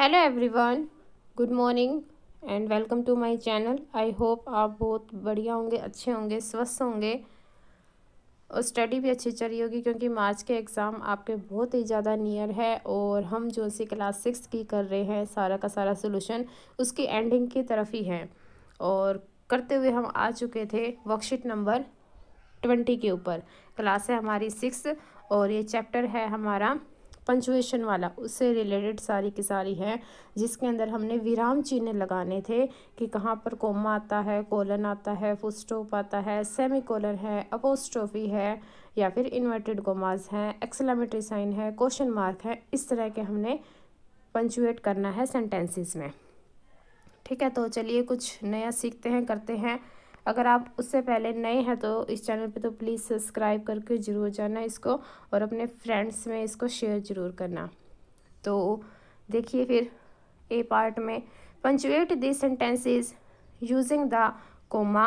hello everyone good morning and welcome to my channel I hope आप बहुत बढ़िया होंगे अच्छे होंगे स्वस्थ होंगे और स्टडी भी अच्छी चल रही होगी क्योंकि मार्च के एग्ज़ाम आपके बहुत ही ज़्यादा नियर है और हम जो सी क्लास सिक्स की कर रहे हैं सारा का सारा सोलूशन उसकी एंडिंग की तरफ ही है और करते हुए हम आ चुके थे वर्कशीट नंबर ट्वेंटी के ऊपर क्लास है हमारी सिक्स और ये चैप्टर है हमारा पंचुएशन वाला उससे रिलेटेड सारी की सारी है जिसके अंदर हमने विराम चिन्ह लगाने थे कि कहाँ पर कोमा आता है कोलन आता है फुस्टोप आता है सेमी कोलन है अपोस्ट्रोफी है या फिर इन्वर्टेड कोमाज हैं एक्सलामेटरी साइन है क्वेश्चन मार्क है इस तरह के हमने पंचुएट करना है सेंटेंसेस में ठीक है तो चलिए कुछ नया सीखते हैं करते हैं अगर आप उससे पहले नए हैं तो इस चैनल पे तो प्लीज़ सब्सक्राइब करके ज़रूर जाना इसको और अपने फ्रेंड्स में इसको शेयर ज़रूर करना तो देखिए फिर ए पार्ट में punctuate the sentences using the comma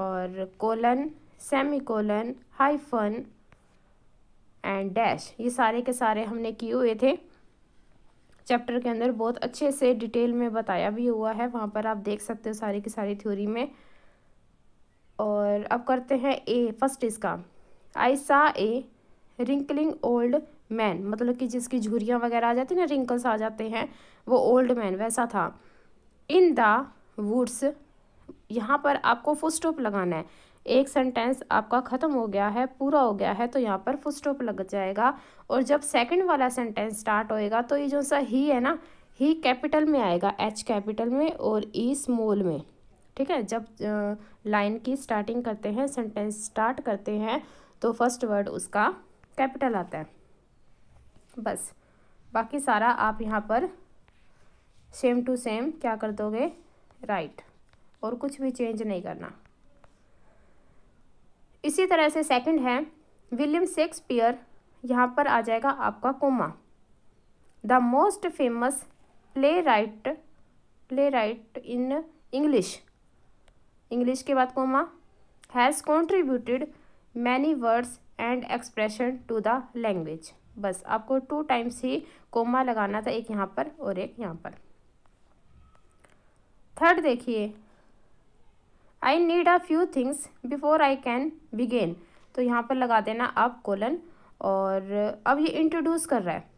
और colon semicolon hyphen and dash ये सारे के सारे हमने किए हुए थे चैप्टर के अंदर बहुत अच्छे से डिटेल में बताया भी हुआ है वहाँ पर आप देख सकते हो सारी की सारी थ्योरी में और अब करते हैं ए फर्स्ट इसका आई सा ए रिंकलिंग ओल्ड मैन मतलब कि जिसकी झुरियाँ वगैरह आ जाती ना रिंकल्स आ जाते हैं वो ओल्ड मैन वैसा था इन द वुड्स यहाँ पर आपको फुल स्टॉप लगाना है एक सेंटेंस आपका ख़त्म हो गया है पूरा हो गया है तो यहाँ पर फुल स्टॉप लग जाएगा और जब सेकंड वाला सेंटेंस स्टार्ट होएगा तो ये जो सा ही है ना ही कैपिटल में आएगा एच कैपिटल में और ई e स्मॉल में ठीक है जब लाइन की स्टार्टिंग करते हैं सेंटेंस स्टार्ट करते हैं तो फर्स्ट वर्ड उसका कैपिटल आता है बस बाकी सारा आप यहाँ पर सेम टू सेम क्या कर दोगे राइट और कुछ भी चेंज नहीं करना इसी तरह से सेकंड है विलियम शेक्सपियर यहाँ पर आ जाएगा आपका comma the most famous playwright playwright in English English के बाद comma has contributed many words and expression to the language बस आपको टू टाइम्स ही कोमा लगाना था एक यहाँ पर और एक यहाँ पर थर्ड देखिए I need a few things before I can begin तो यहाँ पर लगा देना आप कोलन और अब ये इंट्रोड्यूस कर रहा है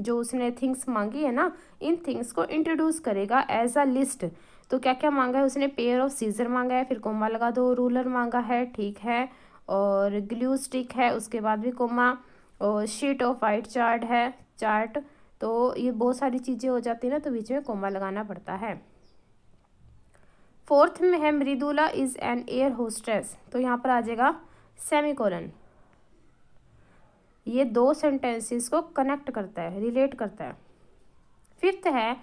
जो उसने थिंग्स मांगी है ना इन थिंग्स को इंट्रोड्यूस करेगा एज अ लिस्ट तो क्या क्या मांगा है उसने पेयर ऑफ सीजर मांगा है फिर कोमा लगा दो रूलर मांगा है ठीक है और ग्लू स्टिक है उसके बाद भी कोमा और शीट ऑफ वाइट चार्ट है चार्ट तो ये बहुत सारी चीज़ें हो जाती है ना तो बीच में कोमा लगाना पड़ता है फोर्थ में है Mridula is an air hostess तो यहाँ पर आ जाएगा सेमी कोलन ये दो सेंटेंसेस को कनेक्ट करता है रिलेट करता है फिफ्थ है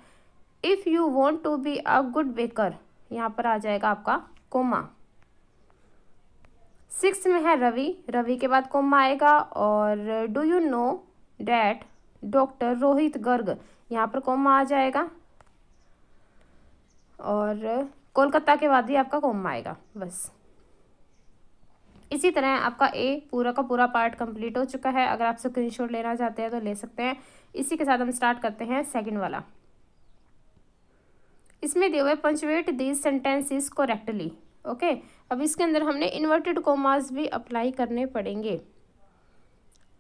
if you want to be a good baker यहाँ पर आ जाएगा आपका कोमा सिक्स में है रवि रवि के बाद कोमा आएगा और do you know that doctor Rohit Garg यहाँ पर कोमा आ जाएगा और कोलकाता के बाद ही आपका कोमा आएगा बस इसी तरह आपका ए पूरा का पूरा पार्ट कंप्लीट हो चुका है अगर आप शॉट लेना चाहते हैं तो ले सकते हैं इसी के साथ हम स्टार्ट करते हैं सेकेंड वाला इसमें दिए हुए punctuate these sentences correctly okay अब इसके अंदर हमने इन्वर्टेड कोमास भी अप्लाई करने पड़ेंगे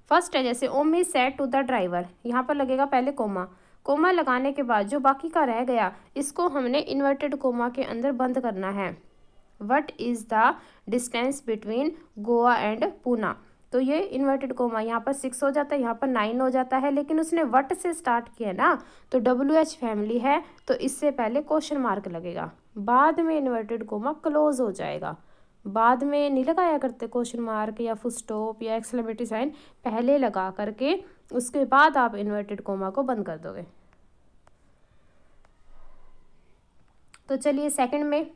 फर्स्ट है जैसे ओम ही सेट टू द ड्राइवर यहाँ पर लगेगा पहले कोमा कोमा लगाने के बाद जो बाकी का रह गया इसको हमने इन्वर्टेड कोमा के अंदर बंद करना है what is the distance between Goa and Poona तो ये इन्वर्टेड कोमा यहाँ पर सिक्स हो जाता है यहाँ पर नाइन हो जाता है लेकिन उसने वट से स्टार्ट किया ना तो डब्ल्यू एच फैमिली है तो इससे पहले क्वेश्चन मार्क लगेगा बाद में इन्वर्टेड कोमा क्लोज हो जाएगा बाद में नहीं लगाया करते क्वेश्चन मार्क या फुल स्टॉप या एक्सलेमेटी साइन पहले लगा करके उसके बाद आप इन्वर्टेड कोमा को बंद कर दोगे तो चलिए सेकंड में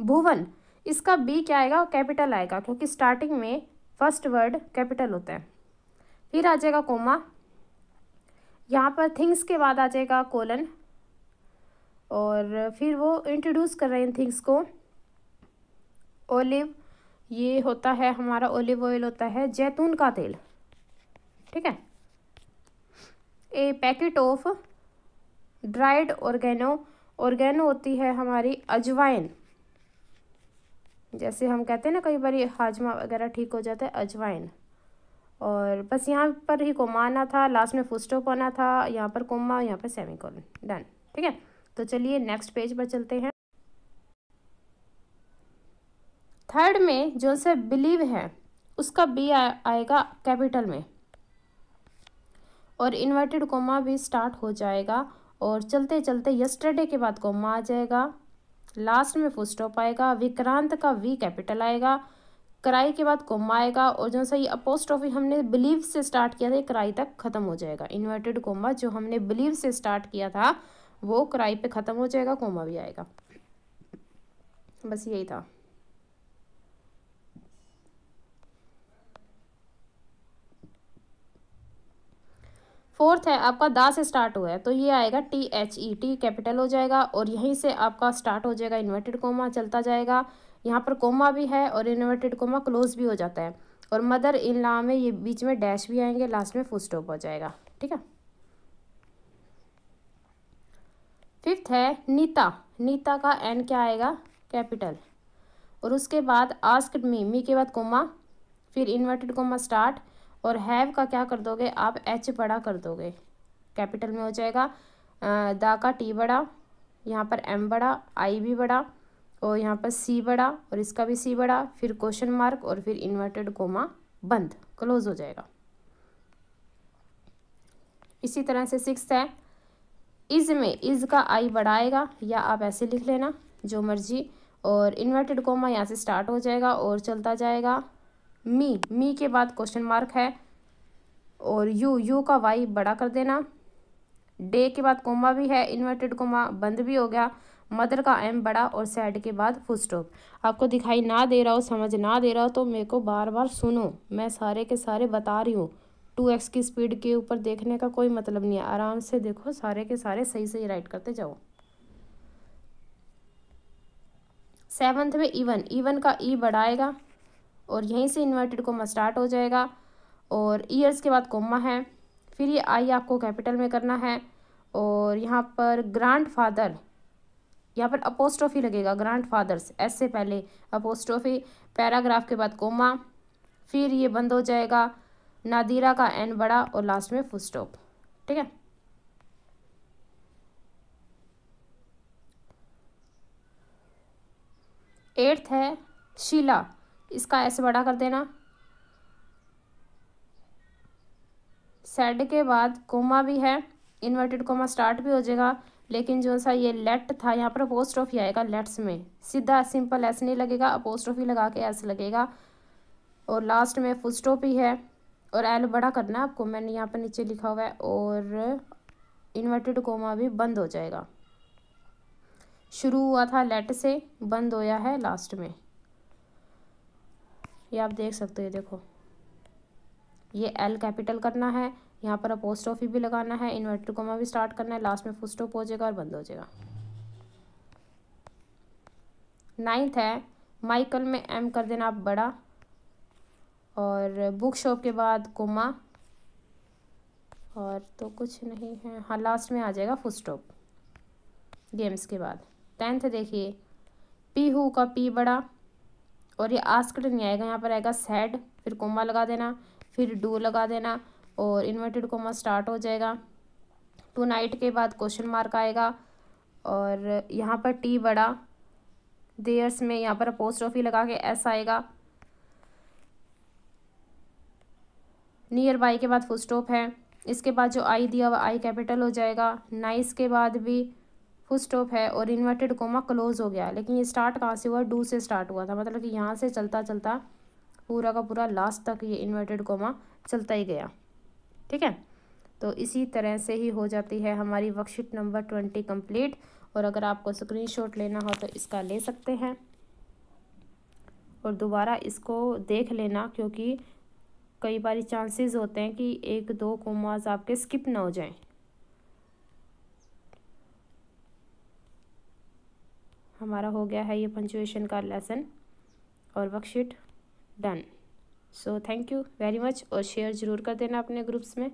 भुवन इसका बी क्या आएगा कैपिटल आएगा क्योंकि स्टार्टिंग में फर्स्ट वर्ड कैपिटल होता है फिर आ जाएगा कोमा यहाँ पर थिंग्स के बाद आ जाएगा कोलन और फिर वो इंट्रोड्यूस कर रहे हैं थिंग्स को ओलिव ये होता है हमारा ओलिव ऑयल होता है जैतून का तेल ठीक है a packet of dried oregano oregano होती है हमारी अजवाइन जैसे हम कहते हैं ना कई बार हाजमा वगैरह ठीक हो जाता है अजवाइन और बस यहाँ पर ही कोमा आना था लास्ट में फुस्टोप आना था यहाँ पर कोमा यहाँ पर सेमी डन ठीक है तो चलिए नेक्स्ट पेज पर चलते हैं थर्ड में जो से बिलीव है उसका बी आएगा कैपिटल में और इन्वर्टेड कोमा भी स्टार्ट हो जाएगा और चलते चलते यस्टरडे के बाद कोमा आ जाएगा लास्ट में फुल स्टॉप आएगा विक्रांत का वी कैपिटल आएगा कराई के बाद कोमा आएगा और जो सही अपोस्ट ऑफिस हमने बिलीव से स्टार्ट किया था कराई तक खत्म हो जाएगा इन्वर्टेड कोमा जो हमने बिलीव से स्टार्ट किया था वो कराई पे खत्म हो जाएगा कोमा भी आएगा बस यही था फोर्थ है आपका दा से स्टार्ट हुआ है तो ये आएगा T H E T capital हो जाएगा और यहीं से आपका स्टार्ट हो जाएगा इन्वर्टेड कोमा चलता जाएगा यहाँ पर कोमा भी है और इन्वर्टेड कोमा क्लोज भी हो जाता है और मदर इन ला में ये बीच में डैश भी आएंगे लास्ट में फुल स्टॉप हो जाएगा ठीक है फिफ्थ है नीता नीता का एन क्या आएगा कैपिटल और उसके बाद आस्क मी मी के बाद कोमा फिर इन्वर्टेड कोमा स्टार्ट और हैव का क्या कर दोगे आप एच बड़ा कर दोगे कैपिटल में हो जाएगा दा का टी बड़ा यहाँ पर एम बड़ा आई भी बड़ा और यहाँ पर सी बड़ा और इसका भी सी बड़ा फिर क्वेश्चन मार्क और फिर इन्वर्टेड कोमा बंद क्लोज हो जाएगा इसी तरह से सिक्स है इज में इज का आई बढ़ाएगा या आप ऐसे लिख लेना जो मर्जी और इन्वर्टेड कोमा यहाँ से स्टार्ट हो जाएगा और चलता जाएगा मी मी के बाद क्वेश्चन मार्क है और यू यू का वाई बड़ा कर देना डे के बाद कोमा भी है इन्वर्टेड कोमा बंद भी हो गया मदर का एम बड़ा और सैड के बाद फुल स्टॉप आपको दिखाई ना दे रहा हो समझ ना दे रहा हो तो मेरे को बार बार सुनो मैं सारे के सारे बता रही हूँ टू एक्स की स्पीड के ऊपर देखने का कोई मतलब नहीं है आराम से देखो सारे के सारे सही सही राइट करते जाओ सेवन्थ में इवन इवन का ई e बढ़ाएगा और यहीं से इन्वर्टेड कोमा स्टार्ट हो जाएगा और ईयर्स के बाद कोमा है फिर ये आई आपको कैपिटल में करना है और यहाँ पर ग्रांड फादर यहाँ पर अपोस्ट्रोफी लगेगा ग्रांड फादर्स एस से पहले अपोस्ट्रोफी पैराग्राफ के बाद कोमा फिर ये बंद हो जाएगा नादीरा का एन बड़ा और लास्ट में फुल स्टॉप ठीक है एट्थ है शीला इसका ऐसे बड़ा कर देना सेड के बाद कोमा भी है इन्वर्टेड कोमा स्टार्ट भी हो जाएगा लेकिन जो सा ये लेट था यहाँ पर अपोस्ट्रोफी आएगा लेट्स में सीधा सिंपल ऐसे नहीं लगेगा अपोस्ट्रोफी लगा के ऐसे लगेगा और लास्ट में फुल स्टॉप ही है और एल बड़ा करना है आपको मैंने यहाँ पर नीचे लिखा हुआ है और इन्वर्टेड कोमा भी बंद हो जाएगा शुरू हुआ था लेट से बंद होया है लास्ट में ये आप देख सकते हो देखो ये एल कैपिटल करना है यहाँ पर पोस्ट ऑफिस भी लगाना है इन्वर्टर कोमा भी स्टार्ट करना है लास्ट में फुल स्टॉप हो जाएगा और बंद हो जाएगा नाइन्थ है माइकल में एम कर देना आप बड़ा और बुक शॉप के बाद कोमा और तो कुछ नहीं है हाँ लास्ट में आ जाएगा फुल स्टॉप गेम्स के बाद टेंथ देखिए पी हु का पी बड़ा और ये आस्कट नहीं आएगा यहाँ पर आएगा सेड फिर कोमा लगा देना फिर डू लगा देना और इन्वर्टेड कोमा स्टार्ट हो जाएगा टू नाइट के बाद क्वेश्चन मार्क आएगा और यहाँ पर टी बड़ा देयर्स में यहाँ पर पोस्ट ऑफी लगा के एस आएगा नियर बाई के बाद फुल स्टॉप है इसके बाद जो आई दिया हुआ आई कैपिटल हो जाएगा नाइस के बाद भी फुल स्टॉप है और इन्वर्टेड कोमा क्लोज हो गया लेकिन ये स्टार्ट कहाँ से हुआ डू से स्टार्ट हुआ था मतलब कि यहाँ से चलता चलता पूरा का पूरा लास्ट तक ये इन्वर्टेड कोमा चलता ही गया ठीक है तो इसी तरह से ही हो जाती है हमारी वर्कशीट नंबर ट्वेंटी कंप्लीट और अगर आपको शॉट लेना हो तो इसका ले सकते हैं और दोबारा इसको देख लेना क्योंकि कई बार चांसेस होते हैं कि एक दो कोमाज आपके स्किप ना हो जाएं हमारा हो गया है ये पंचुएशन का लेसन और worksheet done so thank you very much और शेयर ज़रूर कर देना अपने ग्रुप्स में